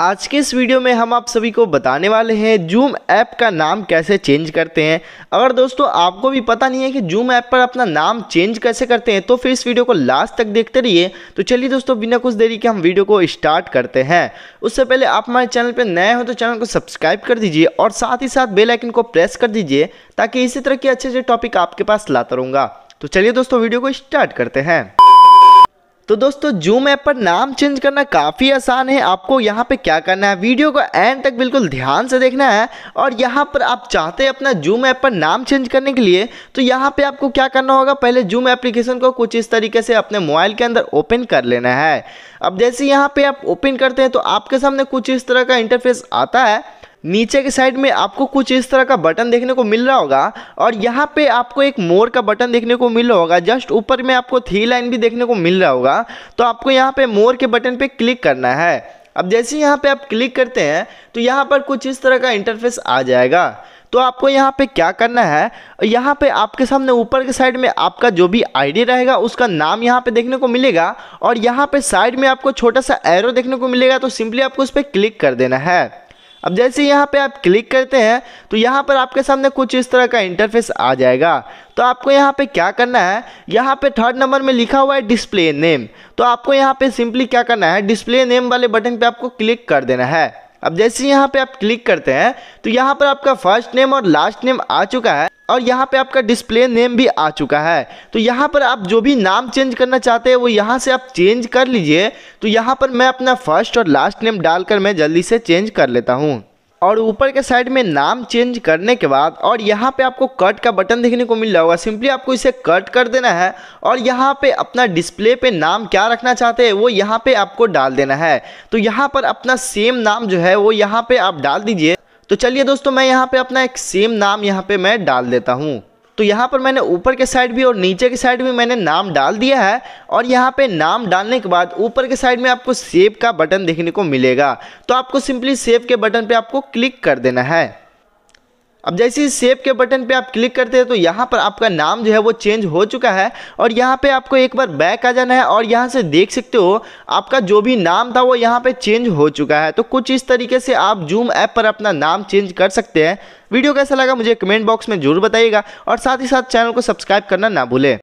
आज के इस वीडियो में हम आप सभी को बताने वाले हैं जूम ऐप का नाम कैसे चेंज करते हैं अगर दोस्तों आपको भी पता नहीं है कि जूम ऐप पर अपना नाम चेंज कैसे करते हैं तो फिर इस वीडियो को लास्ट तक देखते रहिए तो चलिए दोस्तों बिना कुछ देरी के हम वीडियो को स्टार्ट करते हैं उससे पहले आप हमारे चैनल पर नए हो तो चैनल को सब्सक्राइब कर दीजिए और साथ ही साथ बेलाइकन को प्रेस कर दीजिए ताकि इसी तरह के अच्छे अच्छे टॉपिक आपके पास लाता रहूँगा तो चलिए दोस्तों वीडियो को स्टार्ट करते हैं तो दोस्तों जूम ऐप पर नाम चेंज करना काफ़ी आसान है आपको यहाँ पे क्या करना है वीडियो को एंड तक बिल्कुल ध्यान से देखना है और यहाँ पर आप चाहते हैं अपना जूम ऐप पर नाम चेंज करने के लिए तो यहाँ पे आपको क्या करना होगा पहले जूम एप्लीकेशन को कुछ इस तरीके से अपने मोबाइल के अंदर ओपन कर लेना है अब जैसे यहाँ पर आप ओपन करते हैं तो आपके सामने कुछ इस तरह का इंटरफेस आता है नीचे के साइड में आपको कुछ इस तरह का बटन देखने को मिल रहा होगा और यहाँ पे आपको एक मोर का बटन देखने को मिल रहा होगा जस्ट ऊपर में आपको थ्री लाइन भी देखने को मिल रहा होगा तो आपको यहाँ पे मोर के बटन पे क्लिक करना है अब जैसे यहाँ पे आप क्लिक करते हैं तो यहाँ पर कुछ इस तरह का इंटरफेस आ जाएगा तो आपको यहाँ पे क्या करना है यहाँ पे आपके सामने ऊपर के साइड में आपका जो भी आईडी रहेगा उसका नाम यहाँ पे देखने को मिलेगा और यहाँ पे साइड में आपको छोटा सा एरो देखने को मिलेगा तो सिंपली आपको उस पर क्लिक कर देना है अब जैसे यहाँ पे आप क्लिक करते हैं तो यहाँ पर आपके सामने कुछ इस तरह का इंटरफेस आ जाएगा तो आपको यहाँ पे क्या करना है यहाँ पे थर्ड नंबर में लिखा हुआ है डिस्प्ले नेम तो आपको यहाँ पे सिंपली क्या करना है डिस्प्ले नेम वाले बटन पे आपको क्लिक कर देना है अब जैसे यहाँ पे आप क्लिक करते हैं तो यहाँ पर आपका फर्स्ट नेम और लास्ट नेम आ चुका है और यहाँ पे आपका डिस्प्ले नेम भी आ चुका है तो यहाँ पर आप जो भी नाम चेंज करना चाहते हैं वो यहाँ से आप चेंज कर लीजिए तो यहाँ पर मैं अपना फर्स्ट और लास्ट नेम डालकर मैं जल्दी से चेंज कर लेता हूँ और ऊपर के साइड में नाम चेंज करने के बाद और यहाँ पे आपको कट का बटन देखने को मिल रहा होगा सिंपली आपको इसे कट कर देना है और यहाँ पे अपना डिस्प्ले पे नाम क्या रखना चाहते हैं वो यहाँ पे आपको डाल देना है तो यहाँ पर अपना सेम नाम जो है वो यहाँ पे आप डाल दीजिए तो चलिए दोस्तों मैं यहाँ पे अपना एक सेम नाम यहाँ पे मैं डाल देता हूँ तो यहाँ पर मैंने ऊपर के साइड भी और नीचे के साइड भी मैंने नाम डाल दिया है और यहाँ पे नाम डालने के बाद ऊपर के साइड में आपको सेव का बटन देखने को मिलेगा तो आपको सिंपली सेव के बटन पे आपको क्लिक कर देना है अब जैसे ही सेव के बटन पे आप क्लिक करते हैं तो यहाँ पर आपका नाम जो है वो चेंज हो चुका है और यहाँ पे आपको एक बार बैक आ जाना है और यहाँ से देख सकते हो आपका जो भी नाम था वो यहाँ पे चेंज हो चुका है तो कुछ इस तरीके से आप जूम ऐप पर अपना नाम चेंज कर सकते हैं वीडियो कैसा लगा मुझे कमेंट बॉक्स में जरूर बताइएगा और साथ ही साथ चैनल को सब्सक्राइब करना ना भूलें